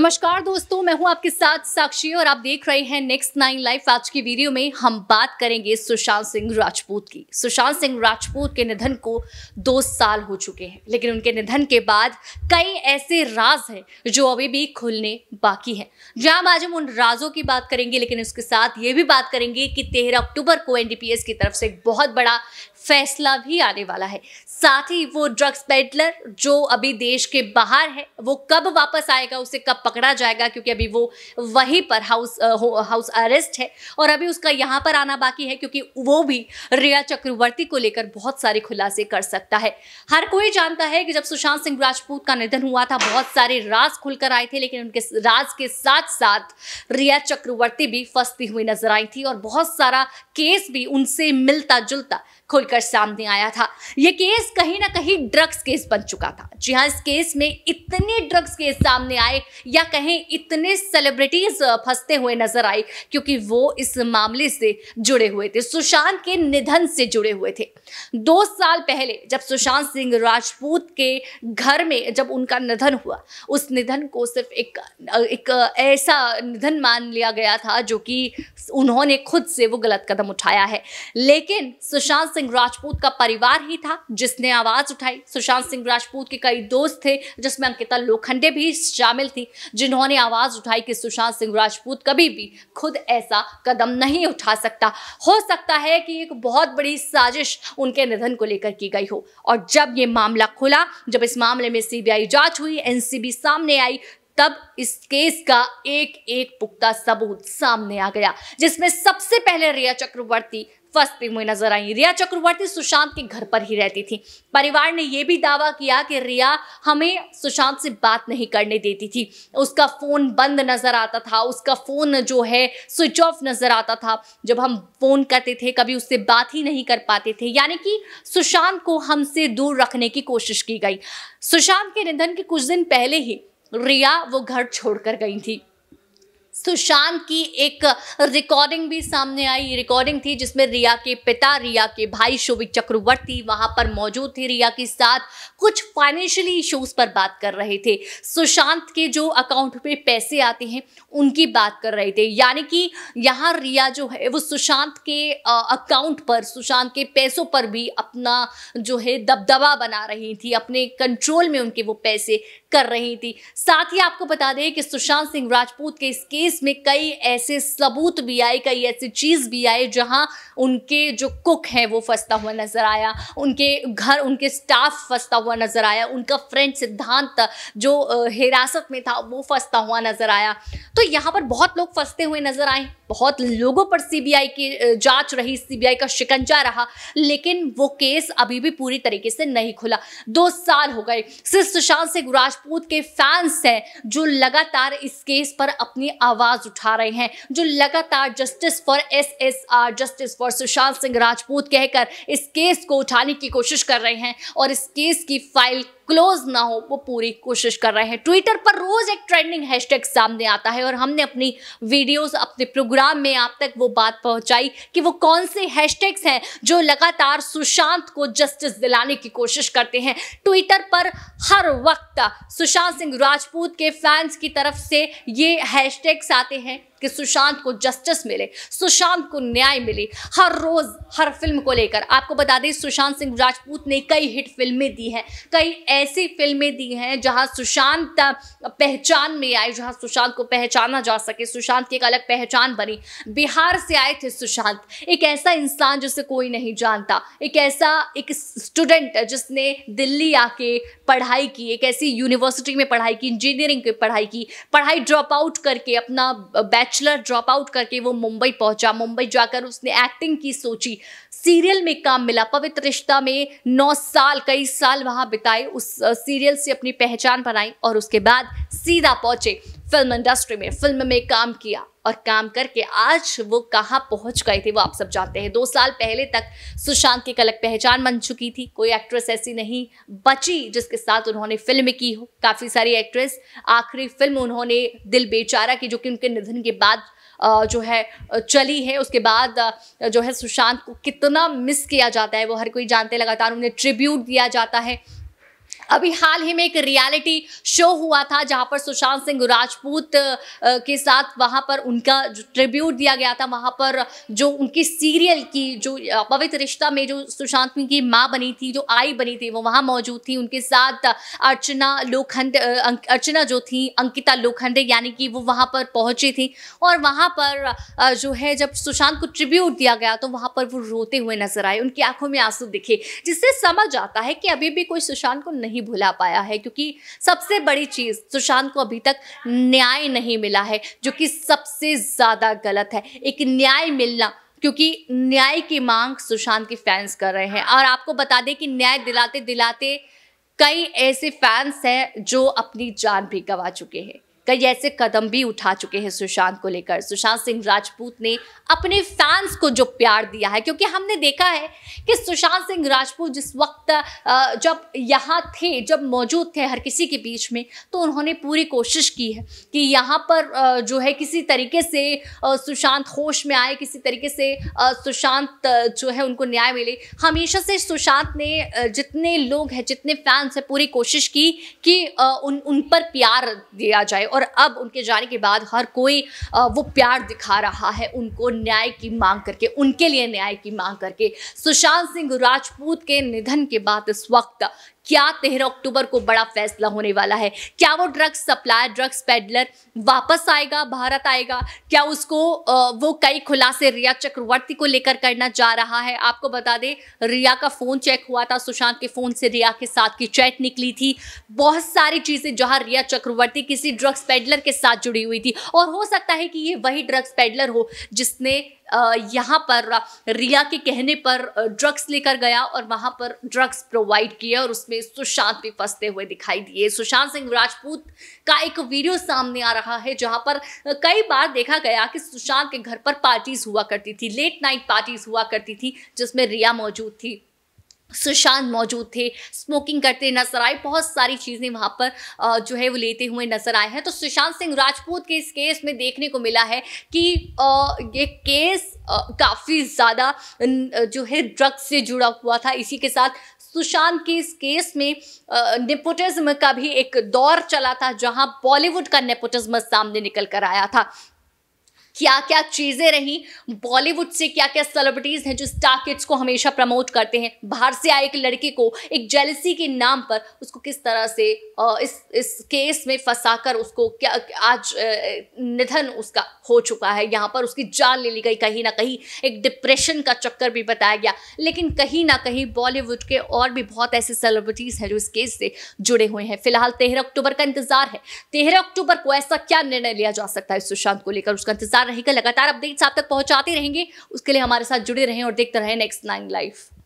नमस्कार दोस्तों मैं हूं आपके साथ साक्षी और आप देख रहे हैं नेक्स्ट नाइन लाइफ आज की वीडियो में हम बात करेंगे सुशांत सिंह राजपूत की सुशांत सिंह राजपूत के निधन को दो साल हो चुके हैं लेकिन उनके निधन के बाद कई ऐसे राज हैं जो अभी भी खुलने बाकी हैं जहां आज हम उन राजों की बात करेंगे लेकिन उसके साथ ये भी बात करेंगे कि तेरह अक्टूबर को एन की तरफ से एक बहुत बड़ा फैसला भी आने वाला है साथ ही वो ड्रग्स पेडलर जो अभी देश के बाहर है वो कब वापस आएगा उसे कब पकड़ा जाएगा क्योंकि अभी वो वहीं पर हाउस हाउस अरेस्ट है और अभी उसका यहाँ पर आना बाकी है क्योंकि वो भी रिया चक्रवर्ती को लेकर बहुत सारे खुलासे कर सकता है हर कोई जानता है कि जब सुशांत सिंह राजपूत का निधन हुआ था बहुत सारे राज खुलकर आए थे लेकिन उनके राज के साथ साथ रिया चक्रवर्ती भी फंसती हुई नजर आई थी और बहुत सारा केस भी उनसे मिलता जुलता खुलकर सामने आया था यह केस कहीं ना कहीं ड्रग्स केस बन चुका था जी हाँ इस केस में इतने ड्रग्स केस सामने आए या कहें इतने सेलिब्रिटीज फंसते हुए नजर आए क्योंकि वो इस मामले से जुड़े हुए थे सुशांत के निधन से जुड़े हुए थे दो साल पहले जब सुशांत सिंह राजपूत के घर में जब उनका निधन हुआ उस निधन को सिर्फ एक एक ऐसा निधन मान लिया गया था जो कि उन्होंने खुद से वो गलत कदम उठाया है लेकिन सुशांत सिंह राजपूत का परिवार ही था जिसने आवाज उठाई सुशांत सिंह राजपूत के कई दोस्त थे जिसमें अंकिता लोखंडे भी शामिल थी जिन्होंने आवाज उठाई कि सुशांत सिंह राजपूत कभी भी खुद ऐसा कदम नहीं उठा सकता हो सकता है कि एक बहुत बड़ी साजिश उनके निधन को लेकर की गई हो और जब ये मामला खुला जब इस मामले में सीबीआई जांच हुई एनसीबी सामने आई तब इस केस का एक एक पुख्ता सबूत सामने आ गया जिसमें सबसे पहले रिया चक्रवर्ती फंसती हुई नजर आई रिया चक्रवर्ती सुशांत के घर पर ही रहती थी परिवार ने यह भी दावा किया कि रिया हमें सुशांत से बात नहीं करने देती थी उसका फोन बंद नजर आता था उसका फोन जो है स्विच ऑफ नजर आता था जब हम फोन करते थे कभी उससे बात ही नहीं कर पाते थे यानी कि सुशांत को हमसे दूर रखने की कोशिश की गई सुशांत के निधन के कुछ दिन पहले ही रिया वो घर छोड़कर गई थी सुशांत की एक रिकॉर्डिंग भी सामने आई रिकॉर्डिंग थी जिसमें रिया के पिता रिया के भाई शोभिक चक्रवर्ती वहां पर मौजूद थे रिया के साथ कुछ फाइनेंशियली इश्यूज पर बात कर रहे थे सुशांत के जो अकाउंट पे पैसे आते हैं उनकी बात कर रहे थे यानी कि यहाँ रिया जो है वो सुशांत के अकाउंट पर सुशांत के पैसों पर भी अपना जो है दबदबा बना रही थी अपने कंट्रोल में उनके वो पैसे कर रही थी साथ ही आपको बता दें कि सुशांत सिंह राजपूत के इस केस इसमें कई ऐसे सबूत भी आए कई ऐसी चीज़ भी आए जहां उनके जो कुक हैं वो फंसता हुआ नज़र आया उनके घर उनके स्टाफ फंसता हुआ नज़र आया उनका फ्रेंड सिद्धांत जो हिरासत में था वो फंसता हुआ नज़र आया तो यहाँ पर बहुत लोग फंसते हुए नज़र आए बहुत लोगों पर सीबीआई की जांच रही सीबीआई का शिकंजा रहा लेकिन वो केस अभी भी पूरी तरीके से नहीं खुला दो साल हो गए सिर्फ सुशांत सिंह राजपूत के फैंस हैं जो लगातार इस केस पर अपनी आवाज आवाज उठा रहे हैं जो लगातार justice for SSR justice for Sushant Singh Rajput कहकर इस केस को उठाने की कोशिश कर रहे हैं और इस केस की फाइल क्लोज ना हो वो पूरी कोशिश कर रहे हैं ट्विटर पर रोज एक ट्रेंडिंग हैशटैग सामने आता है और हमने अपनी वीडियोस अपने प्रोग्राम में आप तक वो बात पहुंचाई कि वो कौन से हैशटैग्स हैं जो लगातार सुशांत को जस्टिस दिलाने की कोशिश करते हैं ट्विटर पर हर वक्त सुशांत सिंह राजपूत के फैंस की तरफ से ये हैशटैग्स आते हैं कि सुशांत को जस्टिस मिले सुशांत को न्याय मिले हर रोज़ हर फिल्म को लेकर आपको बता दें सुशांत सिंह राजपूत ने कई हिट फिल्में दी हैं कई ऐसी फिल्में दी हैं जहां सुशांत पहचान में आए जहां सुशांत को पहचाना जा सके सुशांत की एक अलग पहचान बनी बिहार से आए थे सुशांत एक ऐसा इंसान जिसे कोई नहीं जानता एक ऐसा एक स्टूडेंट जिसने दिल्ली आके पढ़ाई की एक ऐसी यूनिवर्सिटी में पढ़ाई की इंजीनियरिंग की पढ़ाई की पढ़ाई ड्रॉप आउट करके अपना बैच बैचलर ड्रॉप आउट करके वो मुंबई पहुंचा मुंबई जाकर उसने एक्टिंग की सोची सीरियल में काम मिला पवित्र रिश्ता में नौ साल कई साल वहां बिताए उस सीरियल से अपनी पहचान बनाई और उसके बाद सीधा पहुंचे फिल्म इंडस्ट्री में फिल्म में काम किया और काम करके आज वो कहाँ पहुंच गए थे वो आप सब जानते हैं दो साल पहले तक सुशांत की कलक पहचान बन चुकी थी कोई एक्ट्रेस ऐसी नहीं बची जिसके साथ उन्होंने फिल्म की हो काफ़ी सारी एक्ट्रेस आखिरी फिल्म उन्होंने दिल बेचारा की जो कि उनके निधन के बाद जो है चली है उसके बाद जो है सुशांत को कितना मिस किया जाता है वो हर कोई जानते लगातार उन्हें ट्रिब्यूट दिया जाता है अभी हाल ही में एक रियलिटी शो हुआ था जहां पर सुशांत सिंह राजपूत के साथ वहां पर उनका जो ट्रिब्यूट दिया गया था वहां पर जो उनकी सीरियल की जो पवित्र रिश्ता में जो सुशांत सिंह की माँ बनी थी जो आई बनी थी वो वहां मौजूद थी उनके साथ अर्चना लोखंड अर्चना जो थी अंकिता लोखंडे यानी कि वो वहां पर पहुंची थी और वहां पर जो है जब सुशांत को ट्रिब्यूट दिया गया तो वहां पर वो रोते हुए नजर आए उनकी आंखों में आंसू दिखे जिससे समझ आता है कि अभी भी कोई सुशांत को नहीं नहीं भुला पाया है क्योंकि सबसे बड़ी चीज़ सुशांत को अभी तक न्याय नहीं मिला है जो कि सबसे ज़्यादा गलत है एक न्याय मिलना क्योंकि न्याय की मांग सुशांत के फैंस कर रहे हैं और आपको बता दें कि न्याय दिलाते दिलाते कई ऐसे फैंस हैं जो अपनी जान भी गंवा चुके हैं कई ऐसे कदम भी उठा चुके हैं सुशांत को लेकर सुशांत सिंह राजपूत ने अपने फैंस को जो प्यार दिया है क्योंकि हमने देखा है कि सुशांत सिंह राजपूत जिस वक्त जब यहाँ थे जब मौजूद थे हर किसी के बीच में तो उन्होंने पूरी कोशिश की है कि यहाँ पर जो है किसी तरीके से सुशांत होश में आए किसी तरीके से सुशांत जो है उनको न्याय मिले हमेशा से सुशांत ने जितने लोग हैं जितने फैंस हैं पूरी कोशिश की कि उन उन पर प्यार दिया जाए और और अब उनके जाने के बाद हर कोई वो प्यार दिखा रहा है उनको न्याय की मांग करके उनके लिए न्याय की मांग करके सुशांत सिंह राजपूत के निधन के बाद इस वक्त क्या तेरह अक्टूबर को बड़ा फैसला होने वाला है क्या वो ड्रग्स सप्लायर ड्रग्स पेडलर वापस आएगा भारत आएगा क्या उसको वो कई खुलासे रिया चक्रवर्ती को लेकर करना जा रहा है आपको बता दें रिया का फोन चेक हुआ था सुशांत के फोन से रिया के साथ की चैट निकली थी बहुत सारी चीजें जहां रिया चक्रवर्ती किसी ड्रग्स पेडलर के साथ जुड़ी हुई थी और हो सकता है कि ये वही ड्रग्स पेडलर हो जिसने यहाँ पर रिया के कहने पर ड्रग्स लेकर गया और वहाँ पर ड्रग्स प्रोवाइड किए और उसमें सुशांत भी फंसते हुए दिखाई दिए सुशांत सिंह राजपूत का एक वीडियो सामने आ रहा है जहाँ पर कई बार देखा गया कि सुशांत के घर पर पार्टीज हुआ करती थी लेट नाइट पार्टीज हुआ करती थी जिसमें रिया मौजूद थी सुशांत मौजूद थे स्मोकिंग करते नजर आए बहुत सारी चीज़ें वहाँ पर जो है वो लेते हुए नजर आए हैं तो सुशांत सिंह राजपूत के इस केस में देखने को मिला है कि ये केस काफ़ी ज़्यादा जो है ड्रग्स से जुड़ा हुआ था इसी के साथ सुशांत के इस केस में नेपोटिज्म का भी एक दौर चला था जहां बॉलीवुड का नेपोटिज्म सामने निकल कर आया था क्या क्या चीज़ें रहीं बॉलीवुड से क्या क्या सेलिब्रिटीज़ हैं जो स्टार किड्स को हमेशा प्रमोट करते हैं बाहर से आए एक लड़के को एक जेलसी के नाम पर उसको किस तरह से इस इस केस में फंसाकर उसको क्या आज निधन उसका हो चुका है यहाँ पर उसकी जान ले ली गई कहीं ना कहीं एक डिप्रेशन का चक्कर भी बताया गया लेकिन कहीं ना कहीं बॉलीवुड के और भी बहुत ऐसे सेलिब्रिटीज़ हैं जो इस केस से जुड़े हुए हैं फिलहाल तेरह अक्टूबर का इंतजार है तेरह अक्टूबर को ऐसा क्या निर्णय लिया जा सकता है सुशांत को लेकर उसका इंतजार रहेगा लगातार अपडेट्स आप तक पहुंचाते रहेंगे उसके लिए हमारे साथ जुड़े रहें और देखते रहें नेक्स्ट नाइन लाइफ